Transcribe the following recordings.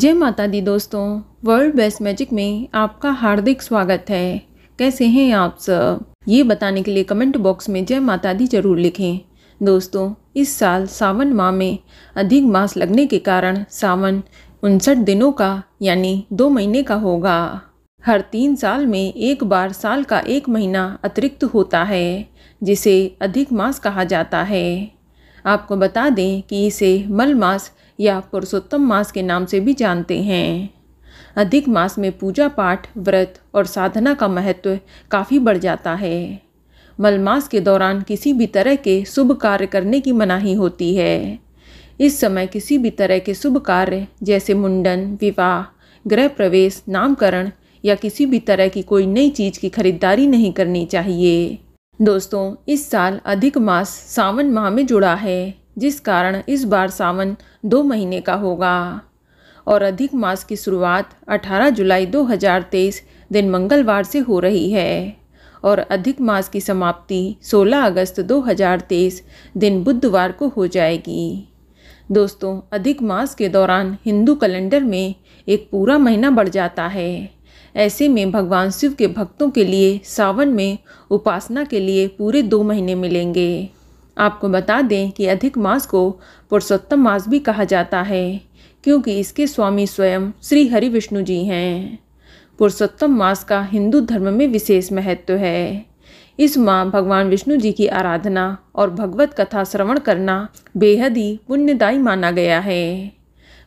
जय माता दी दोस्तों वर्ल्ड बेस्ट मैजिक में आपका हार्दिक स्वागत है कैसे हैं आप सब ये बताने के लिए कमेंट बॉक्स में जय माता दी जरूर लिखें दोस्तों इस साल सावन माह में अधिक मास लगने के कारण सावन उनसठ दिनों का यानी दो महीने का होगा हर तीन साल में एक बार साल का एक महीना अतिरिक्त होता है जिसे अधिक मास कहा जाता है आपको बता दें कि इसे मल मास या पुरुषोत्तम मास के नाम से भी जानते हैं अधिक मास में पूजा पाठ व्रत और साधना का महत्व काफ़ी बढ़ जाता है मलमास के दौरान किसी भी तरह के शुभ कार्य करने की मनाही होती है इस समय किसी भी तरह के शुभ कार्य जैसे मुंडन विवाह गृह प्रवेश नामकरण या किसी भी तरह की कोई नई चीज़ की खरीदारी नहीं करनी चाहिए दोस्तों इस साल अधिक मास सावन माह में जुड़ा है जिस कारण इस बार सावन दो महीने का होगा और अधिक मास की शुरुआत 18 जुलाई 2023 दिन मंगलवार से हो रही है और अधिक मास की समाप्ति 16 अगस्त 2023 दिन बुधवार को हो जाएगी दोस्तों अधिक मास के दौरान हिंदू कैलेंडर में एक पूरा महीना बढ़ जाता है ऐसे में भगवान शिव के भक्तों के लिए सावन में उपासना के लिए पूरे दो महीने मिलेंगे आपको बता दें कि अधिक मास को पुरुषोत्तम मास भी कहा जाता है क्योंकि इसके स्वामी स्वयं श्री हरि विष्णु जी हैं पुरुषोत्तम मास का हिंदू धर्म में विशेष महत्व है इस माह भगवान विष्णु जी की आराधना और भगवत कथा श्रवण करना बेहद ही पुण्यदायी माना गया है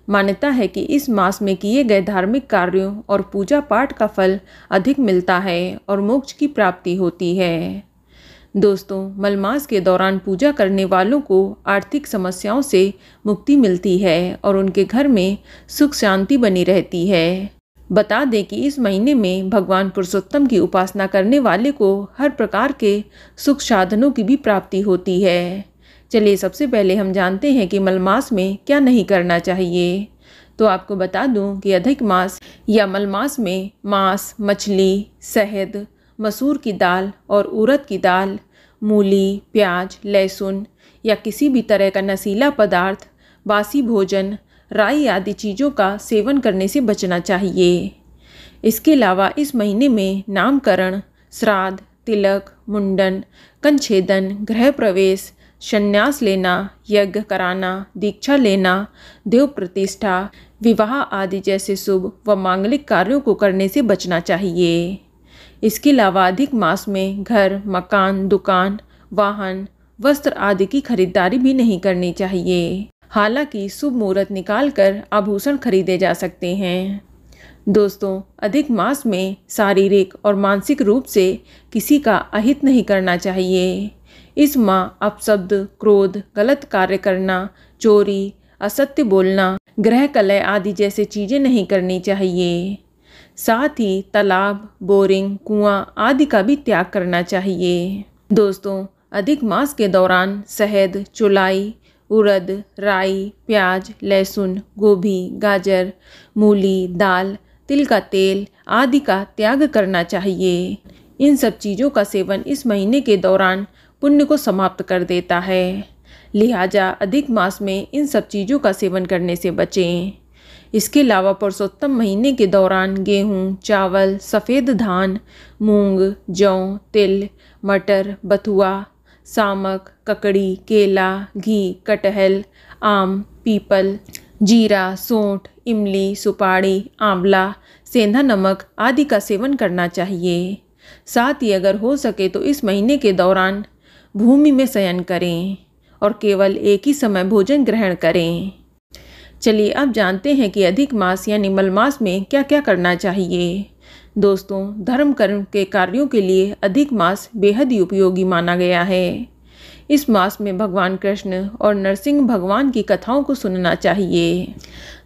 मान्यता है कि इस मास में किए गए धार्मिक कार्यों और पूजा पाठ का फल अधिक मिलता है और मोक्ष की प्राप्ति होती है दोस्तों मलमास के दौरान पूजा करने वालों को आर्थिक समस्याओं से मुक्ति मिलती है और उनके घर में सुख शांति बनी रहती है बता दें कि इस महीने में भगवान पुरुषोत्तम की उपासना करने वाले को हर प्रकार के सुख साधनों की भी प्राप्ति होती है चलिए सबसे पहले हम जानते हैं कि मलमास में क्या नहीं करना चाहिए तो आपको बता दूं कि अधिक मास या मलमास में मांस मछली शहद मसूर की दाल और उरद की दाल मूली प्याज लहसुन या किसी भी तरह का नशीला पदार्थ बासी भोजन राई आदि चीज़ों का सेवन करने से बचना चाहिए इसके अलावा इस महीने में नामकरण श्राद्ध तिलक मुंडन कंछेदन गृह प्रवेश संन्यास लेना यज्ञ कराना दीक्षा लेना देव प्रतिष्ठा विवाह आदि जैसे शुभ व मांगलिक कार्यों को करने से बचना चाहिए इसके अलावा अधिक मास में घर मकान दुकान वाहन वस्त्र आदि की खरीदारी भी नहीं करनी चाहिए हालांकि शुभ मुहूर्त निकाल कर आभूषण खरीदे जा सकते हैं दोस्तों अधिक मास में शारीरिक और मानसिक रूप से किसी का अहित नहीं करना चाहिए इस माँ अपशब्द क्रोध गलत कार्य करना चोरी असत्य बोलना ग्रह कलय आदि जैसे चीज़ें नहीं करनी चाहिए साथ ही तालाब बोरिंग कुआं आदि का भी त्याग करना चाहिए दोस्तों अधिक मास के दौरान शहद चुलाई उड़द राई प्याज लहसुन गोभी गाजर मूली दाल तिल का तेल आदि का त्याग करना चाहिए इन सब चीज़ों का सेवन इस महीने के दौरान पुण्य को समाप्त कर देता है लिहाजा अधिक मास में इन सब चीज़ों का सेवन करने से बचें इसके अलावा पुरुषोत्तम महीने के दौरान गेहूँ चावल सफ़ेद धान मूंग जौ तिल मटर बथुआ सामक ककड़ी केला घी कटहल आम पीपल जीरा सोंठ इमली सुपारी आंवला सेंधा नमक आदि का सेवन करना चाहिए साथ ही अगर हो सके तो इस महीने के दौरान भूमि में शयन करें और केवल एक ही समय भोजन ग्रहण करें चलिए अब जानते हैं कि अधिक मास या निमल मास में क्या क्या करना चाहिए दोस्तों धर्म कर्म के कार्यों के लिए अधिक मास बेहद ही उपयोगी माना गया है इस मास में भगवान कृष्ण और नरसिंह भगवान की कथाओं को सुनना चाहिए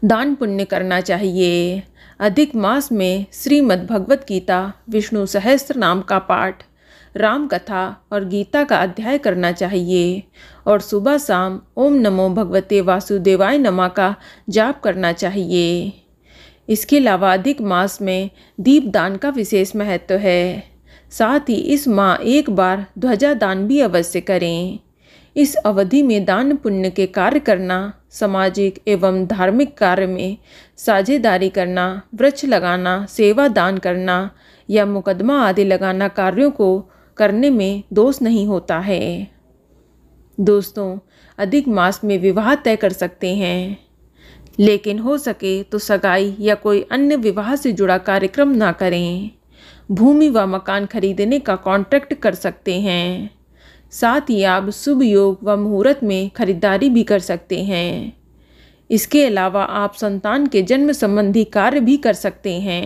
दान पुण्य करना चाहिए अधिक मास में श्रीमद् भगवत गीता विष्णु सहस्त्र नाम का पाठ रामकथा और गीता का अध्याय करना चाहिए और सुबह शाम ओम नमो भगवते वासुदेवाय नमा का जाप करना चाहिए इसके अलावा अधिक मास में दीप दान का विशेष महत्व है साथ ही इस माह एक बार ध्वजा दान भी अवश्य करें इस अवधि में दान पुण्य के कार्य करना सामाजिक एवं धार्मिक कार्य में साझेदारी करना वृक्ष लगाना सेवा दान करना या मुकदमा आदि लगाना कार्यों को करने में दोष नहीं होता है दोस्तों अधिक मास में विवाह तय कर सकते हैं लेकिन हो सके तो सगाई या कोई अन्य विवाह से जुड़ा कार्यक्रम ना करें भूमि व मकान खरीदने का कॉन्ट्रैक्ट कर सकते हैं साथ ही आप शुभ योग व मुहूर्त में खरीदारी भी कर सकते हैं इसके अलावा आप संतान के जन्म संबंधी कार्य भी कर सकते हैं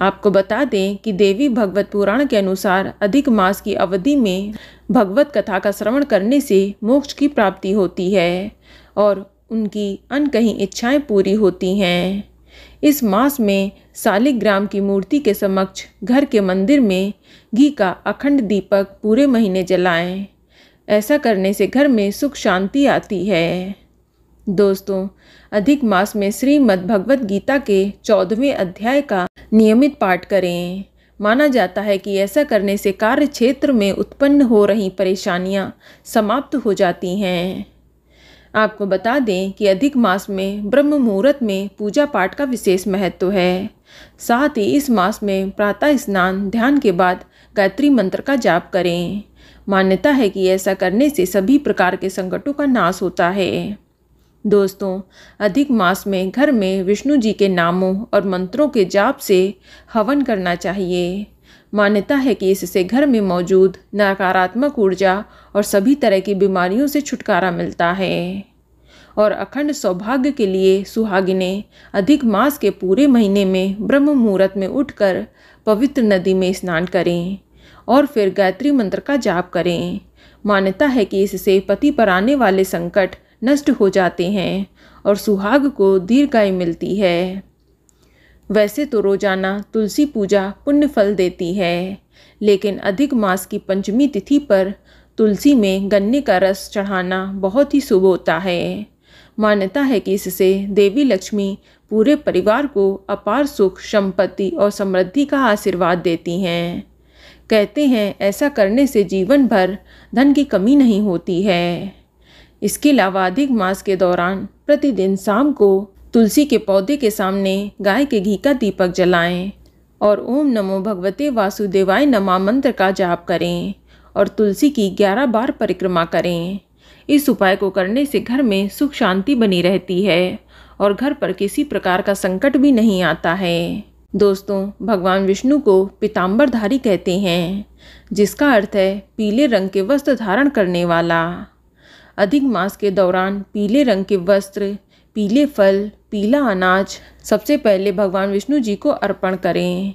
आपको बता दें कि देवी भगवत पुराण के अनुसार अधिक मास की अवधि में भगवत कथा का श्रवण करने से मोक्ष की प्राप्ति होती है और उनकी अनकहीं इच्छाएं पूरी होती हैं इस मास में शालिग्राम की मूर्ति के समक्ष घर के मंदिर में घी का अखंड दीपक पूरे महीने जलाएं। ऐसा करने से घर में सुख शांति आती है दोस्तों अधिक मास में श्रीमद् भगवद गीता के चौदहवें अध्याय का नियमित पाठ करें माना जाता है कि ऐसा करने से कार्य क्षेत्र में उत्पन्न हो रही परेशानियां समाप्त हो जाती हैं आपको बता दें कि अधिक मास में ब्रह्म मुहूर्त में पूजा पाठ का विशेष महत्व है साथ ही इस मास में प्रातः स्नान ध्यान के बाद गायत्री मंत्र का जाप करें मान्यता है कि ऐसा करने से सभी प्रकार के संकटों का नाश होता है दोस्तों अधिक मास में घर में विष्णु जी के नामों और मंत्रों के जाप से हवन करना चाहिए मान्यता है कि इससे घर में मौजूद नकारात्मक ऊर्जा और सभी तरह की बीमारियों से छुटकारा मिलता है और अखंड सौभाग्य के लिए सुहागिने अधिक मास के पूरे महीने में ब्रह्म मुहूर्त में उठकर पवित्र नदी में स्नान करें और फिर गायत्री मंत्र का जाप करें मान्यता है कि इससे पति पर आने वाले संकट नष्ट हो जाते हैं और सुहाग को दीर्घायु मिलती है वैसे तो रोजाना तुलसी पूजा पुण्य फल देती है लेकिन अधिक मास की पंचमी तिथि पर तुलसी में गन्ने का रस चढ़ाना बहुत ही शुभ होता है मान्यता है कि इससे देवी लक्ष्मी पूरे परिवार को अपार सुख संपत्ति और समृद्धि का आशीर्वाद देती हैं कहते हैं ऐसा करने से जीवन भर धन की कमी नहीं होती है इसके अलावा अधिक मास के दौरान प्रतिदिन शाम को तुलसी के पौधे के सामने गाय के घी का दीपक जलाएं और ओम नमो भगवते वासुदेवाय नमा मंत्र का जाप करें और तुलसी की ग्यारह बार परिक्रमा करें इस उपाय को करने से घर में सुख शांति बनी रहती है और घर पर किसी प्रकार का संकट भी नहीं आता है दोस्तों भगवान विष्णु को पीताम्बरधारी कहते हैं जिसका अर्थ है पीले रंग के वस्त्र धारण करने वाला अधिक मास के दौरान पीले रंग के वस्त्र पीले फल पीला अनाज सबसे पहले भगवान विष्णु जी को अर्पण करें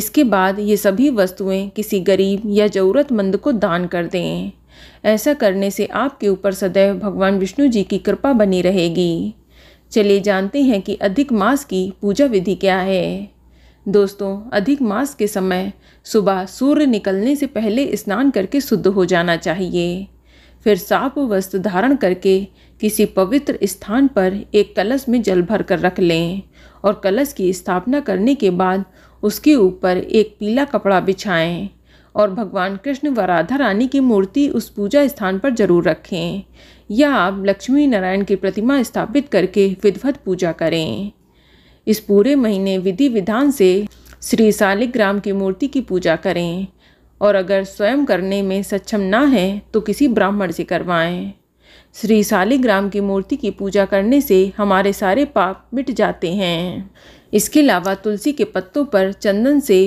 इसके बाद ये सभी वस्तुएं किसी गरीब या ज़रूरतमंद को दान कर दें ऐसा करने से आपके ऊपर सदैव भगवान विष्णु जी की कृपा बनी रहेगी चलिए जानते हैं कि अधिक मास की पूजा विधि क्या है दोस्तों अधिक मास के समय सुबह सूर्य निकलने से पहले स्नान करके शुद्ध हो जाना चाहिए फिर साप वस्त्र धारण करके किसी पवित्र स्थान पर एक कलश में जल भर कर रख लें और कलश की स्थापना करने के बाद उसके ऊपर एक पीला कपड़ा बिछाएं और भगवान कृष्ण व राधा रानी की मूर्ति उस पूजा स्थान पर जरूर रखें या आप लक्ष्मी नारायण की प्रतिमा स्थापित करके विधवत पूजा करें इस पूरे महीने विधि विधान से श्री शालिग्राम की मूर्ति की पूजा करें और अगर स्वयं करने में सक्षम ना हैं तो किसी ब्राह्मण से करवाएं श्री शालिग्राम की मूर्ति की पूजा करने से हमारे सारे पाप मिट जाते हैं इसके अलावा तुलसी के पत्तों पर चंदन से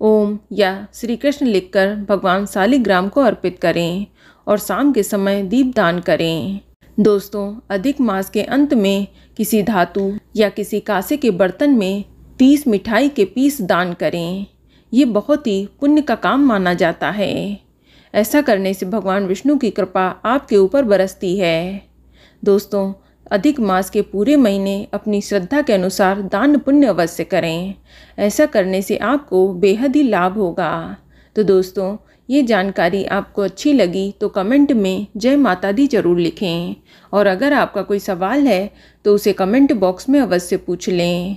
ओम या श्री कृष्ण लिखकर भगवान शालिग्राम को अर्पित करें और शाम के समय दीप दान करें दोस्तों अधिक मास के अंत में किसी धातु या किसी कासे के बर्तन में तीस मिठाई के पीस दान करें ये बहुत ही पुण्य का काम माना जाता है ऐसा करने से भगवान विष्णु की कृपा आपके ऊपर बरसती है दोस्तों अधिक मास के पूरे महीने अपनी श्रद्धा के अनुसार दान पुण्य अवश्य करें ऐसा करने से आपको बेहद ही लाभ होगा तो दोस्तों ये जानकारी आपको अच्छी लगी तो कमेंट में जय माता दी जरूर लिखें और अगर आपका कोई सवाल है तो उसे कमेंट बॉक्स में अवश्य पूछ लें